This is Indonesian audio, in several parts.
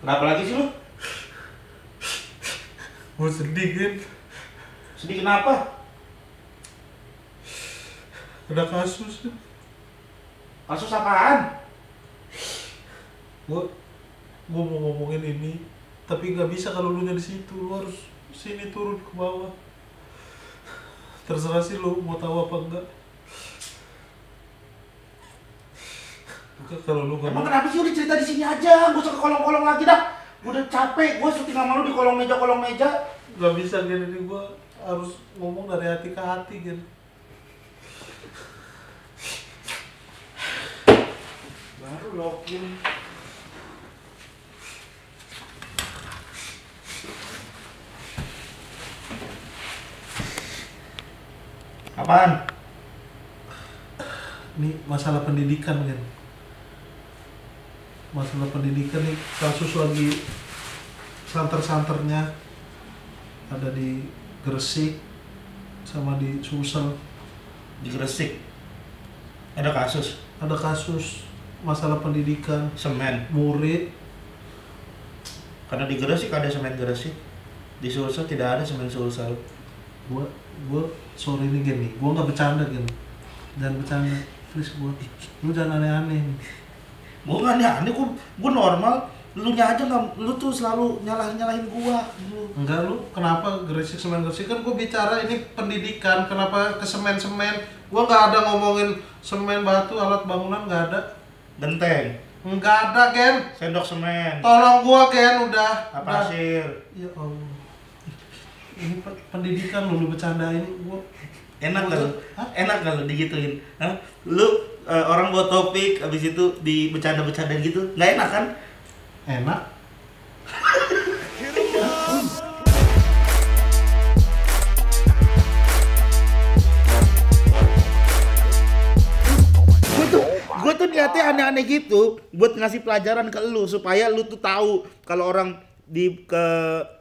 Kenapa lagi sih lu? Gue sedih, Gin. Sedih kenapa? Ada kasus. Kasus apaan? Gue gue mau ngomongin ini tapi nggak bisa kalau lu di situ lu harus sini turun ke bawah terserah sih lu mau tahu apa enggak Kalau lu Emang kenapa sih udah cerita di sini aja? Gak usah ke kolong-kolong lagi dah. Gua udah capek, gua syuting sama lu di kolong meja kolong meja. Gak bisa gini nih gua harus ngomong dari hati ke hati gitu. Baru login. Apaan? Ini masalah pendidikan kan masalah pendidikan nih kasus lagi santer-santernya ada di Gresik sama di Sulsel di Gresik ada kasus ada kasus masalah pendidikan semen murid karena di Gresik ada semen Gresik di Sulsel tidak ada semen Sulsel gua gua sore ini gini gua nggak bercanda gini jangan bercanda please gua lu jangan aneh-aneh gue gak aneh aneh gue gue normal lu nya aja nggak lu tuh selalu nyalah nyalahin gua lu gitu. enggak lu kenapa gresik semen gresik kan gua bicara ini pendidikan kenapa ke semen semen gua nggak ada ngomongin semen batu alat bangunan nggak ada genteng nggak ada Ken sendok semen tolong gua Ken udah apa hasil ya allah ini pendidikan lu lu ini gua enak gak lu enak gak lu digituin Hah? lu uh, orang buat topik abis itu di bercanda-bercanda gitu nggak enak kan enak gue tuh niatnya aneh-aneh gitu buat ngasih pelajaran ke lu supaya lu tuh tahu kalau orang di ke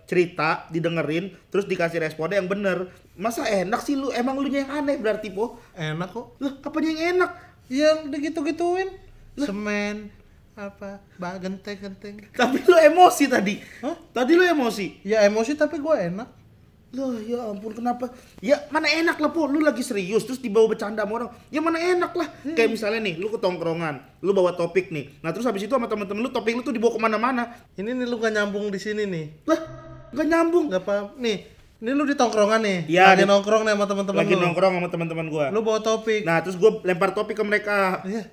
cerita didengerin terus dikasih responnya yang bener masa enak sih lu emang lu yang aneh berarti po enak kok lah apa yang enak Iya, digitu-gituin. Semen apa bah genteng genteng tapi lu emosi tadi Hah? tadi lu emosi ya emosi tapi gue enak loh ya ampun kenapa ya mana enak lah po lu lagi serius terus dibawa bercanda sama orang ya mana enak lah hmm. kayak misalnya nih lu ke tongkrongan lu bawa topik nih nah terus habis itu sama temen-temen lu topik lu tuh dibawa kemana-mana ini nih lu gak nyambung di sini nih lah gak nyambung gak paham nih ini lu di tongkrongan nih ya, lagi nongkrong nih sama teman-teman lagi lu. nongkrong sama teman-teman gua lu bawa topik nah terus gua lempar topik ke mereka iya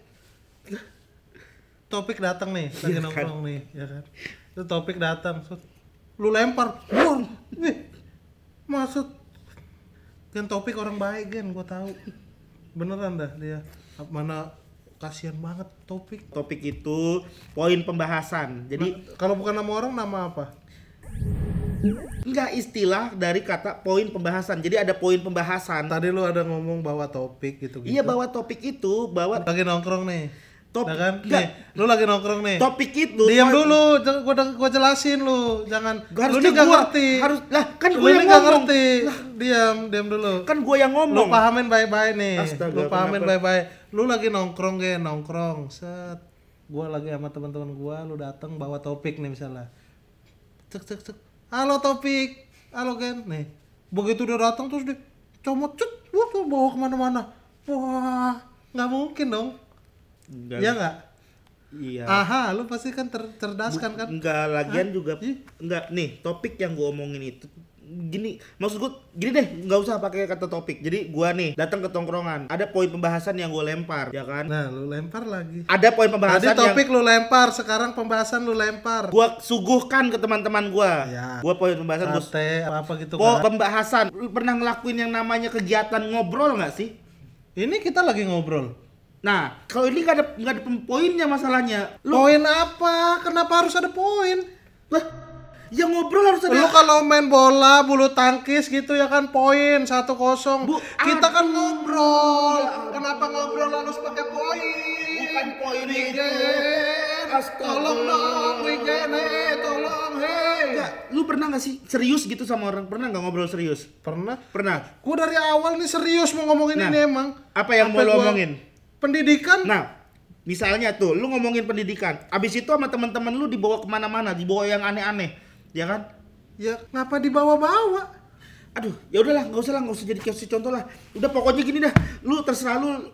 topik datang nih lagi ya, nongkrong kan? nih ya kan itu topik datang lu lempar buang nih maksud kan topik orang baik kan gua tahu beneran dah dia mana kasihan banget topik topik itu poin pembahasan jadi nah, kalau bukan nama orang nama apa Enggak istilah dari kata poin pembahasan. Jadi ada poin pembahasan. Tadi lu ada ngomong bawa topik gitu. -gitu. Iya bawa topik itu bawa. Lagi nongkrong nih. Topik. nah ya kan? Nih, lu lagi nongkrong nih. Topik itu. Diam dulu, gua gua jelasin lu. Jangan gua harus lu nih ngerti. Harus lah kan gua yang ngomong. ngerti. Lah. Diam, diam dulu. Kan gua yang ngomong. Lu pahamin baik-baik nih. Astaga, lu pahamin baik-baik. Lu lagi nongkrong ge, nongkrong. Set. Gua lagi sama teman-teman gua, lu datang bawa topik nih misalnya. Cek cek cek halo Topik halo Gen nih begitu dia datang terus dia comot cut wah tuh bawa kemana-mana wah nggak mungkin dong Enggak. ya nggak Iya. Aha, lu pasti kan ter cerdaskan kan? Enggak, lagian Hah? juga enggak nih, topik yang gua omongin itu gini maksud gue gini deh nggak usah pakai kata topik jadi gua nih datang ke tongkrongan ada poin pembahasan yang gue lempar ya kan nah lu lempar lagi ada poin pembahasan tadi topik yang... lu lempar sekarang pembahasan lu lempar gua suguhkan ke teman-teman gua ya. gua poin pembahasan gua apa apa gitu kan. pembahasan lu pernah ngelakuin yang namanya kegiatan ngobrol nggak sih ini kita lagi ngobrol Nah, kalau ini nggak ada nggak ada poinnya masalahnya. Lu... Poin apa? Kenapa harus ada poin? Lah, Ya ngobrol harus ada. Lu kalau main bola, bulu tangkis gitu ya kan poin satu kosong. Kita kan ngobrol. Ya. Kenapa ngobrol harus pakai poin? Bukan poin itu. Tolong dong, Wijen, eh, tolong, hei. Enggak, ya, lu pernah gak sih serius gitu sama orang? Pernah gak ngobrol serius? Pernah. Pernah. Gua dari awal nih serius mau ngomongin nah, ini emang. Apa yang mau lu omongin? Pendidikan. Nah, Misalnya tuh, lu ngomongin pendidikan, abis itu sama teman-teman lu dibawa kemana-mana, dibawa yang aneh-aneh ya kan ya ngapa dibawa-bawa aduh ya udahlah nggak usah lah nggak usah jadi kasih contoh lah udah pokoknya gini dah lu terserah lu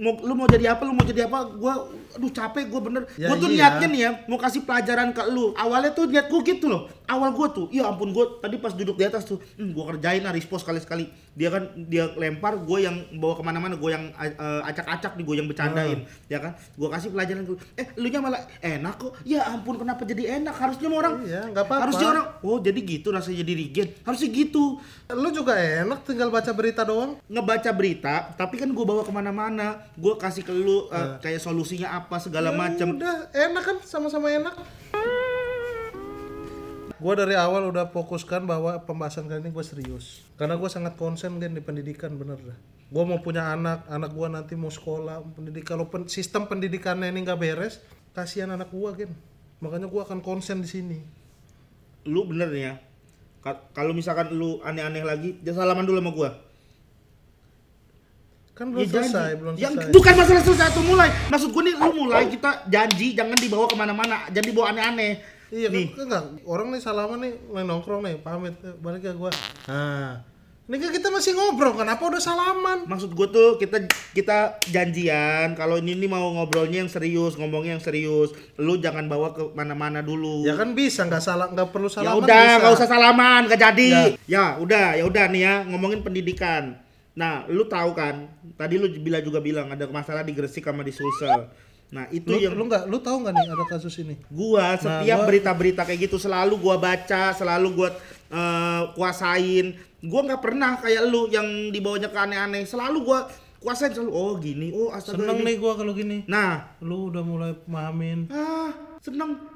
mau lu mau jadi apa lu mau jadi apa gua aduh capek gue bener ya, gue tuh iya. niatnya nih ya mau kasih pelajaran ke lu awalnya tuh niat gue gitu loh awal gue tuh iya ampun gue tadi pas duduk di atas tuh hmm, gue kerjain lah respon sekali sekali dia kan dia lempar gue yang bawa kemana-mana gue yang uh, acak-acak nih gue yang bercandain uh. ya kan gue kasih pelajaran tuh eh lu nya malah enak kok ya ampun kenapa jadi enak harusnya mau orang iya, gak apa -apa. harusnya orang oh jadi gitu rasanya jadi rigid harusnya gitu lu juga enak tinggal baca berita doang ngebaca berita tapi kan gue bawa kemana-mana gue kasih ke lu uh, kayak solusinya apa segala ya, macam. Udah enak kan sama-sama enak. Gue dari awal udah fokuskan bahwa pembahasan kali ini gue serius. Karena gue sangat konsen kan di pendidikan bener dah. Gue mau punya anak, anak gue nanti mau sekolah, pendidik Kalau pen, sistem pendidikannya ini nggak beres, kasihan anak gue kan Makanya gue akan konsen di sini. Lu bener nih ya. Kalau misalkan lu aneh-aneh lagi, jangan salaman dulu sama gue Kan belum ya, selesai, janji. belum yang, selesai. Bukan masalah selesai atau mulai. Maksud gue nih lu mulai kita janji jangan dibawa kemana-mana, jangan dibawa aneh-aneh. Iya kan nih. kan, enggak. Orang nih salaman nih, main nongkrong nih, pamit balik ke ya gue Nah. Ini kan kita masih ngobrol, kenapa udah salaman? Maksud gue tuh kita kita janjian kalau ini, ini mau ngobrolnya yang serius, ngomongnya yang serius. Lu jangan bawa ke mana-mana dulu. Ya kan bisa, nggak salah, nggak perlu ya salaman. Ya udah, nggak usah salaman, gak jadi. Ya, ya udah, ya udah nih ya, ngomongin pendidikan Nah, lu tahu kan? Tadi lu bila juga bilang ada masalah di Gresik sama di Sulsel. Nah, itu lu, yang lu nggak lu tahu nggak nih ada kasus ini? Gua nah, setiap berita-berita kayak gitu selalu gua baca, selalu gua uh, kuasain. Gua nggak pernah kayak lu yang dibawanya ke aneh-aneh. Selalu gua kuasain selalu oh gini, oh asal Seneng nih gua kalau gini. Nah, lu udah mulai pahamin. Ah, seneng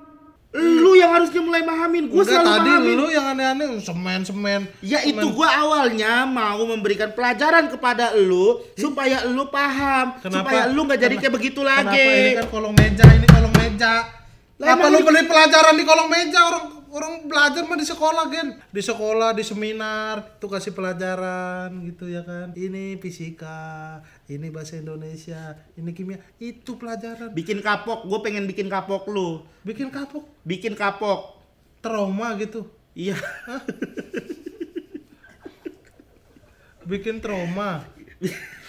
Iya. lu yang harusnya mulai mahamin gue selalu tadi mahamin lu yang aneh-aneh ya, semen semen ya semen. itu gue awalnya mau memberikan pelajaran kepada lu supaya lu paham kenapa, supaya lu nggak jadi kayak begitu lagi kenapa ini kan kolong meja ini kolong meja lah, apa lu beli pelajaran di kolong meja orang orang belajar mah di sekolah gen di sekolah di seminar tuh kasih pelajaran gitu ya kan ini fisika ini bahasa Indonesia ini kimia itu pelajaran bikin kapok gue pengen bikin kapok lu bikin kapok bikin kapok trauma gitu iya bikin trauma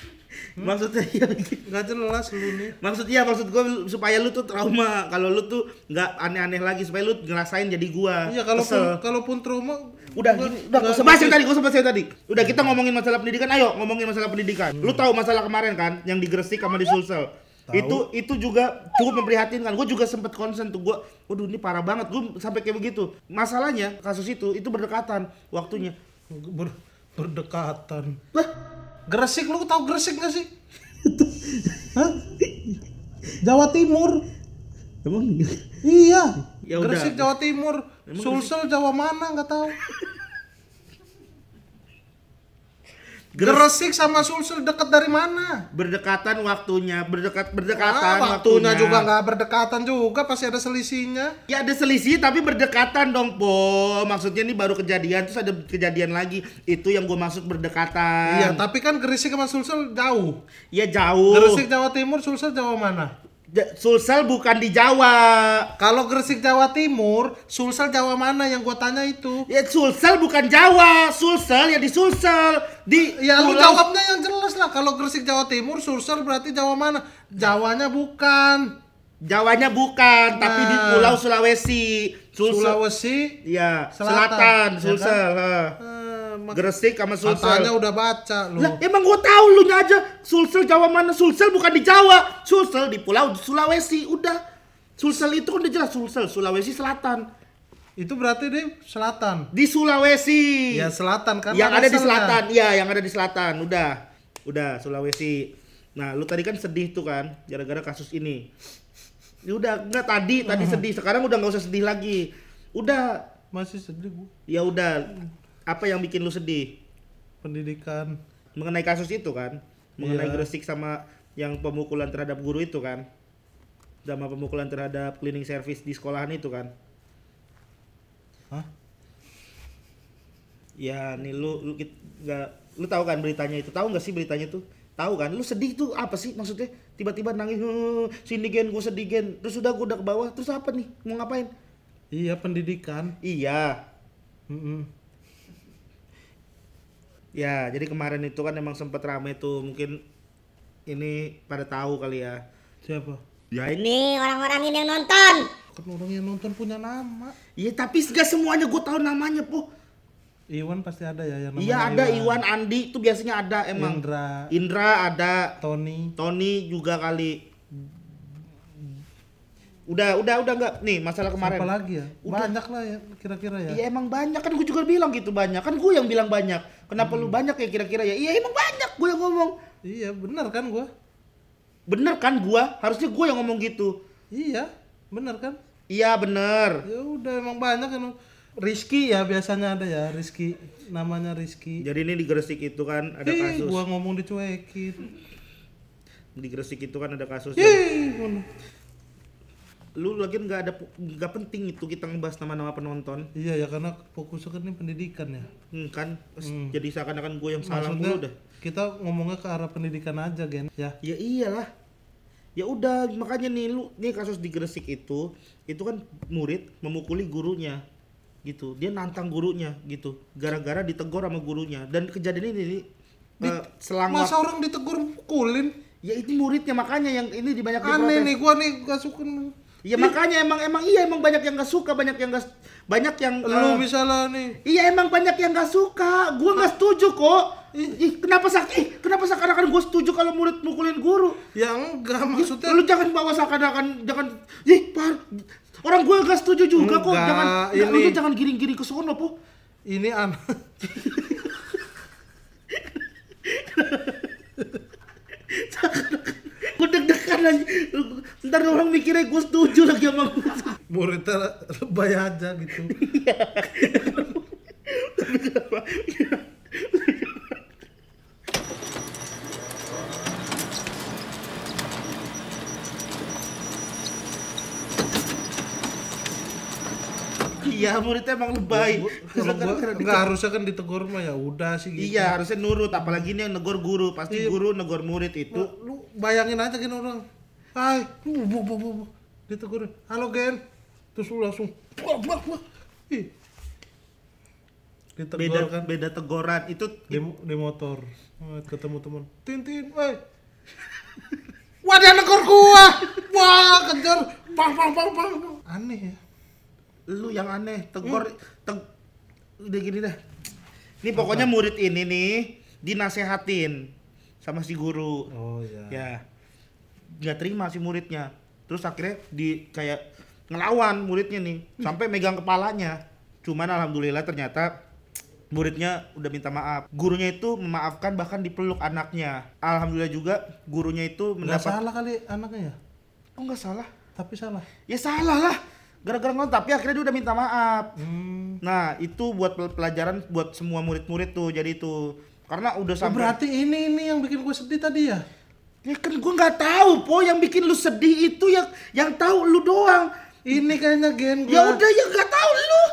Hmm? Maksudnya ya nggak jelas lu nih. Maksud maksud gue supaya lu tuh trauma kalau lu tuh nggak aneh-aneh lagi supaya lu ngerasain jadi gua. Iya kalaupun kalaupun trauma udah udah gue sebahas tadi, gua sebahas tadi. Udah kita hmm. ngomongin masalah pendidikan, ayo ngomongin masalah pendidikan. Lu hmm. tahu masalah kemarin kan yang di Gresik sama di Sulsel. Itu itu juga cukup memprihatinkan. Gue juga sempet konsen tuh gue, waduh ini parah banget. Gue sampai kayak begitu. Masalahnya kasus itu itu berdekatan waktunya. Ber, berdekatan. Gresik lu tau Gresik gak sih? Hah? Jawa Timur. Emang iya. Ya Gresik Jawa Timur, Emang Sulsel Jawa mana nggak tahu. Gresik sama Sulsel dekat dari mana? Berdekatan waktunya, berdekat berdekatan ah, waktunya. waktunya juga nggak berdekatan juga, pasti ada selisihnya. Ya ada selisih tapi berdekatan dong, Po. Maksudnya ini baru kejadian terus ada kejadian lagi. Itu yang gue maksud berdekatan. Iya, tapi kan Gresik sama Sulsel jauh. Iya jauh. Gresik Jawa Timur, Sulsel Jawa mana? Sulsel bukan di Jawa. Kalau Gresik Jawa Timur, Sulsel Jawa mana yang gua tanya itu? Ya Sulsel bukan Jawa, Sulsel ya di Sulsel. Di ya lu jawabnya yang jelas lah. Kalau Gresik Jawa Timur, Sulsel berarti Jawa mana? Jawanya bukan. Jawanya bukan, nah, tapi di Pulau Sulawesi. Sulsel. Sulawesi? Ya, selatan, selatan Sulsel. Ya kan? Gresik sama Sulsel. Katanya udah baca lu. Lah, emang gua tahu lu aja. Sulsel Jawa mana? Sulsel bukan di Jawa. Sulsel di Pulau Sulawesi. Udah. Sulsel itu kan udah jelas Sulsel, Sulawesi Selatan. Itu berarti deh selatan. Di Sulawesi. Ya selatan kan. Yang ada di selatan. Iya, yang ada di selatan. Udah. Udah Sulawesi. Nah, lu tadi kan sedih tuh kan gara-gara kasus ini. Ya udah, enggak tadi tadi hmm. sedih, sekarang udah nggak usah sedih lagi. Udah masih sedih gua. Ya udah apa yang bikin lu sedih? Pendidikan. Mengenai kasus itu kan? Mengenai yeah. Gresik sama yang pemukulan terhadap guru itu kan? Sama pemukulan terhadap cleaning service di sekolahan itu kan? Hah? Ya, nih lu lu nggak lu tahu kan beritanya itu? Tahu nggak sih beritanya tuh? Tahu kan? Lu sedih tuh apa sih maksudnya? Tiba-tiba nangis, sini gen gue sedih gen. Terus udah gue udah ke bawah, terus apa nih? Mau ngapain? Iya, pendidikan. Iya. Mm -mm Ya, jadi kemarin itu kan emang sempat rame tuh, mungkin ini pada tahu kali ya. Siapa? Ya ini orang-orang ini yang nonton. Kan orang yang nonton punya nama. Iya, tapi gak semuanya gue tahu namanya, Po. Iwan pasti ada ya yang iya, namanya Iya ada Iwan. Iwan, Andi itu biasanya ada emang. Indra. Indra ada. Tony. Tony juga kali. Udah, udah, udah nggak nih masalah kemarin. Apa lagi ya? Udah. Banyak lah ya kira-kira ya. Iya emang banyak kan gue juga bilang gitu banyak. Kan gue yang bilang banyak. Kenapa hmm. lu banyak ya kira-kira ya? Iya emang banyak gue yang ngomong. Iya bener kan gue. Bener kan gue? Harusnya gue yang ngomong gitu. Iya bener kan? Iya bener. Ya udah emang banyak kan. Rizky ya biasanya ada ya Rizky namanya Rizky. Jadi ini di Gresik itu kan ada Hei, kasus. Gue ngomong dicuekin. Di Gresik itu kan ada kasus. Hei, lu lagi nggak ada nggak penting itu kita ngebahas nama-nama penonton iya ya karena fokusnya kan ini pendidikan ya hmm, kan hmm. jadi seakan-akan gue yang salah mulu deh kita ngomongnya ke arah pendidikan aja gen ya ya iyalah ya udah makanya nih lu nih kasus di Gresik itu itu kan murid memukuli gurunya gitu dia nantang gurunya gitu gara-gara ditegur sama gurunya dan kejadian ini, di, uh, selang masa orang ditegur pukulin ya itu muridnya makanya yang ini di aneh nih gua nih gak suka Iya makanya emang emang iya emang banyak yang gak suka, banyak yang gak banyak yang lu uh, eh, misalnya nih. Iya emang banyak yang gak suka. gue gak setuju kok. Ih, kenapa sak kenapa seakan-akan gue setuju kalau murid mukulin guru? Ya enggak maksudnya. Lu jangan bawa seakan-akan jangan ih par orang gue gak setuju juga enggak, kok. Jangan ini... lu jangan giring-giring ke sono, Po. Ini anak kan lagi ntar orang mikirnya gue setuju lagi sama gue muridnya lebay aja gitu Iya, iya muridnya emang lebay. Kalau gua enggak harusnya kan ditegur mah ya udah sih gitu. Iya, harusnya nurut apalagi ini yang negor guru, pasti iya. guru negor murid itu bayangin aja gini orang hai bu bu bu bu ditegur halo gen terus lu langsung buah buah buah ih Ditegur, beda kan? beda tegoran itu di, di motor eh, ketemu teman tintin woi wah dia negor gua wah kejar bang bang bang bang aneh ya lu yang aneh tegor, hmm. teg udah gini dah ini pokoknya Apa? murid ini nih dinasehatin sama si guru oh iya ya nggak terima si muridnya terus akhirnya di kayak ngelawan muridnya nih sampai megang kepalanya cuman alhamdulillah ternyata muridnya udah minta maaf gurunya itu memaafkan bahkan dipeluk anaknya alhamdulillah juga gurunya itu mendapat nggak salah kali anaknya ya oh nggak salah tapi salah ya salah lah gara-gara ngelawan tapi akhirnya dia udah minta maaf hmm. nah itu buat pelajaran buat semua murid-murid tuh jadi itu karena udah oh, sampai. berarti ini ini yang bikin gue sedih tadi ya? Ya kan gue nggak tahu, po. Yang bikin lu sedih itu yang yang tahu lu doang. Ini kayaknya gen gue. Ya udah ya nggak tahu lu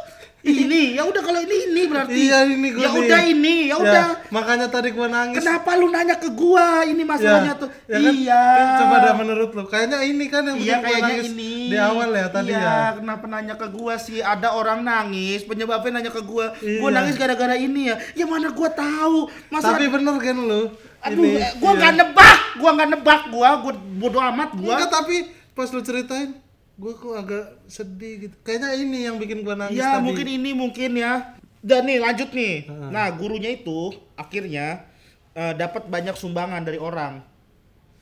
ini ya udah kalau ini ini berarti iya ini gue ya udah ini ya, ya udah makanya tadi gua nangis kenapa lu nanya ke gua ini masalahnya ya, tuh ya kan? iya kan coba dah menurut lu kayaknya ini kan yang iya, kayaknya nangis ini. di awal ya tadi iya, ya kenapa nanya ke gua sih ada orang nangis penyebabnya nanya ke gua iya. gua nangis gara-gara ini ya ya mana gua tahu Masa tapi bener kan lu aduh ini, gua iya. nggak iya. nebak gua nggak nebak gua gua bodoh amat gua enggak tapi pas lu ceritain gue kok agak sedih gitu kayaknya ini yang bikin gue nangis ya tadi. mungkin ini mungkin ya dan nih lanjut nih uh -huh. nah gurunya itu akhirnya uh, dapat banyak sumbangan dari orang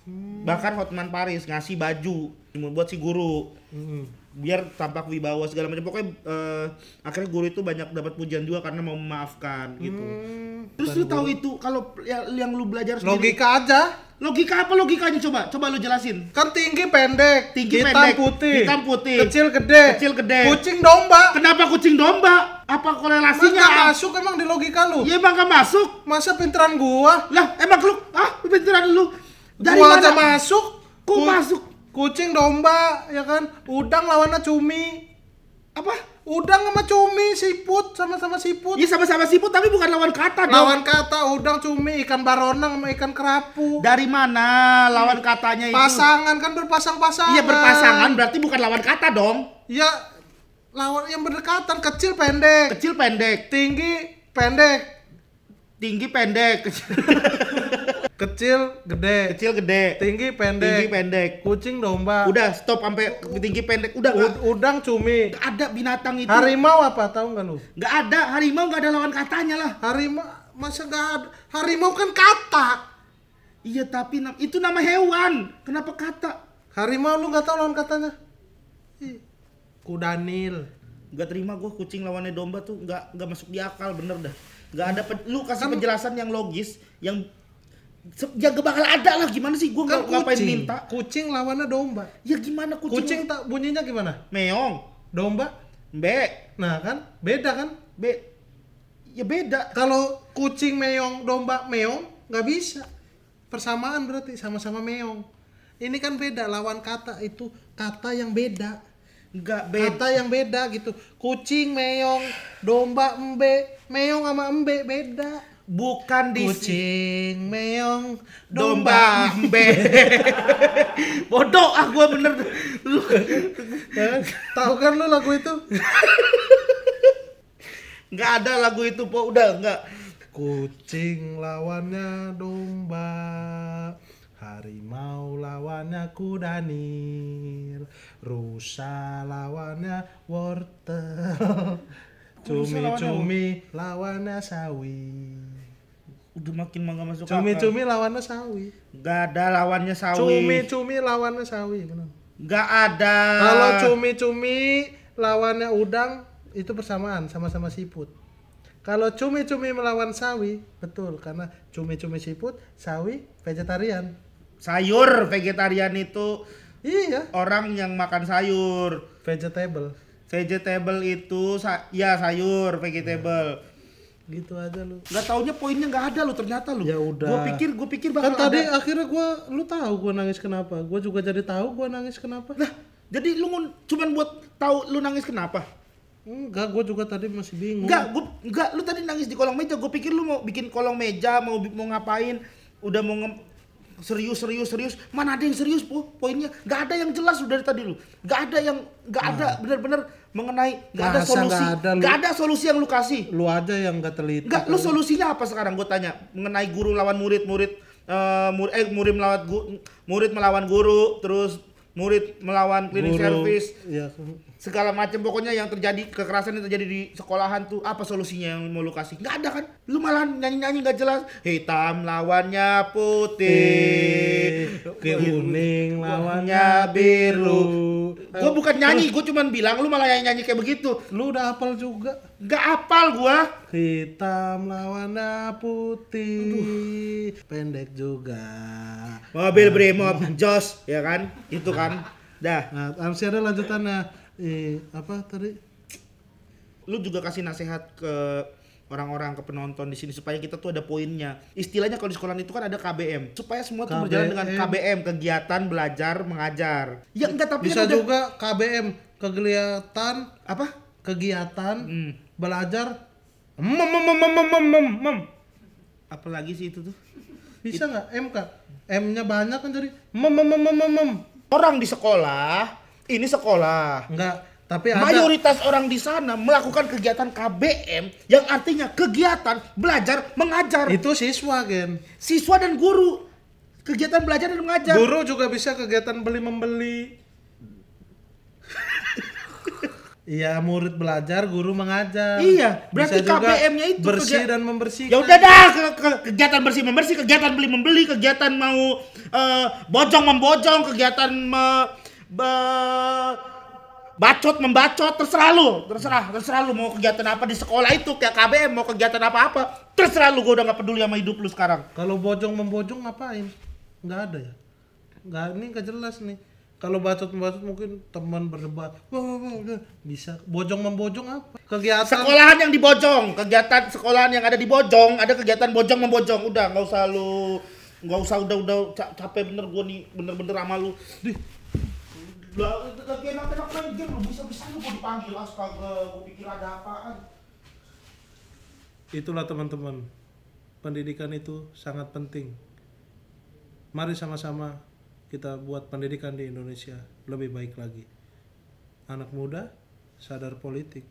Hmm. Bahkan Hotman Paris ngasih baju cuma buat si guru. Hmm. Biar tampak wibawa segala macam. Pokoknya uh, akhirnya guru itu banyak dapat pujian juga karena mau memaafkan gitu. Hmm. Terus Bukan lu tahu itu kalau yang, yang lu belajar sendiri, logika aja. Logika apa logikanya coba? Coba lu jelasin. Kan tinggi pendek, tinggi hitam pendek, putih, hitam putih, kecil gede, kecil gede. Kucing domba. Kenapa kucing domba? Apa korelasinya? Emang masuk emang di logika lu? Iya emang gak masuk. Masa pinteran gua? Lah emang lu ah pinteran lu dari mana masuk kok ku, masuk kucing domba ya kan udang lawannya cumi apa udang sama cumi siput sama-sama siput iya sama-sama siput tapi bukan lawan kata dong. lawan kata udang cumi ikan baronang sama ikan kerapu dari mana lawan katanya itu pasangan kan berpasang-pasangan iya berpasangan berarti bukan lawan kata dong iya lawan yang berdekatan kecil pendek kecil pendek tinggi pendek tinggi pendek Kecil, gede. Kecil, gede. Tinggi, pendek. Tinggi, pendek. Kucing, domba. Udah, stop sampai tinggi, pendek. Udah. U udang, cumi. Gak ada binatang itu. Harimau apa? Tahu nggak lu? nggak ada. Harimau nggak ada lawan katanya lah. Harimau masa nggak ada? Harimau kan kata. Iya tapi itu nama hewan. Kenapa kata? Harimau lu nggak tahu lawan katanya? Kudanil. nggak terima gue kucing lawannya domba tuh nggak nggak masuk di akal bener dah. Gak kan ada lu kasih kan penjelasan yang logis yang yang gak bakal ada lah gimana sih gue kan ngapain minta kucing lawannya domba ya gimana kucing kucing tak bunyinya gimana meong domba be nah kan beda kan be ya beda kalau kucing meong domba meong nggak bisa persamaan berarti sama-sama meong ini kan beda lawan kata itu kata yang beda nggak beta kata yang beda gitu kucing meong domba embe meong sama embe beda bukan di kucing meong domba be bodoh ah gue bener lu tahu kan lu lagu itu nggak ada lagu itu po udah nggak kucing lawannya domba harimau lawannya kuda nil rusa lawannya wortel cumi-cumi lawannya sawi udah makin mangga masuk cumi-cumi lawannya sawi gak ada lawannya sawi cumi-cumi lawannya sawi gak ada kalau cumi-cumi lawannya udang itu persamaan sama-sama siput kalau cumi-cumi melawan sawi betul karena cumi-cumi siput sawi vegetarian sayur vegetarian itu iya orang yang makan sayur vegetable vegetable itu sa ya sayur vegetable hmm gitu aja lu nggak taunya poinnya nggak ada lu ternyata lu ya udah gua pikir gue pikir bakal kan tadi akhirnya gue lu tahu gue nangis kenapa gue juga jadi tahu gue nangis kenapa nah jadi lu cuma buat tahu lu nangis kenapa Enggak, gue juga tadi masih bingung. Enggak, gua, enggak, lu tadi nangis di kolong meja. Gue pikir lu mau bikin kolong meja, mau mau ngapain? Udah mau serius serius serius mana ada yang serius po poinnya nggak ada yang jelas sudah dari tadi lu nggak ada yang nggak nah. ada benar-benar mengenai nggak ada solusi nggak ada, ada solusi yang lu kasih lu aja yang nggak teliti nggak lu solusinya apa sekarang gue tanya mengenai guru lawan murid murid uh, eh, murid eh murid melawan guru, murid melawan guru terus murid melawan cleaning Guru, service ya. segala macam pokoknya yang terjadi kekerasan yang terjadi di sekolahan tuh apa solusinya yang mau lu kasih nggak ada kan lu malah nyanyi nyanyi nggak jelas hitam lawannya putih kuning lawannya biru gue bukan nyanyi eh. gue cuman bilang lu malah nyanyi nyanyi kayak begitu lu udah hafal juga Gak apal gua. Hitam lawan putih. Aduh. Pendek juga. Mobil nah, Brimob, nah. Jos, ya kan? Itu kan. Dah. Nah, ah, masih ada lanjutannya. Eh, apa tadi? Lu juga kasih nasihat ke orang-orang ke penonton di sini supaya kita tuh ada poinnya. Istilahnya kalau di sekolah itu kan ada KBM, supaya semua KBM. berjalan dengan KBM, kegiatan belajar mengajar. Ya enggak tapi bisa kan juga KBM, kegiatan apa? Kegiatan hmm belajar mem mem mem mem mem mem, mem. apalagi sih itu tuh bisa nggak M kak M-nya banyak kan jadi mem mem mem mem mem orang di sekolah ini sekolah nggak tapi ada... mayoritas orang di sana melakukan kegiatan KBM yang artinya kegiatan belajar mengajar itu siswa gen siswa dan guru kegiatan belajar dan mengajar guru juga bisa kegiatan beli membeli Iya, murid belajar, guru mengajar. Iya, berarti KBM-nya itu bersih dan membersihkan. Ya udah dah, ke, ke, kegiatan bersih membersih, kegiatan beli membeli, kegiatan mau uh, bojong membojong, kegiatan me, be, bacot membacot, terserah lu, terserah, terserah lu mau kegiatan apa di sekolah itu kayak KBM mau kegiatan apa-apa, terserah lu, gua udah gak peduli sama hidup lu sekarang. Kalau bojong membojong ngapain? Nggak ada ya? Nggak, ini gak jelas nih kalau bacot-bacot mungkin teman berdebat wah, bisa bojong membojong apa kegiatan sekolahan yang dibojong kegiatan sekolahan yang ada di Bojong ada kegiatan bojong membojong udah nggak usah lu nggak usah udah udah capek bener gua nih bener-bener sama lu Dih. Lah, lagi enak main game lu bisa-bisa lu gua dipanggil astaga gua pikir ada apaan itulah teman-teman pendidikan itu sangat penting mari sama-sama kita buat pendidikan di Indonesia lebih baik lagi. Anak muda sadar politik.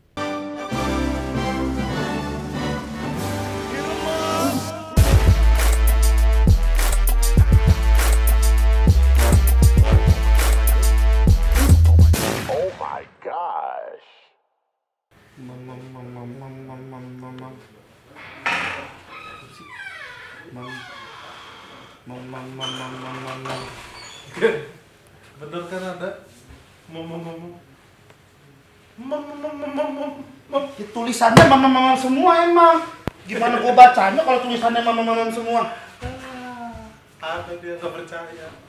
tulisannya mamam-mamam semua emang. Gimana gua bacanya kalau tulisannya mamam-mamam semua? Ah, tapi dia nggak percaya?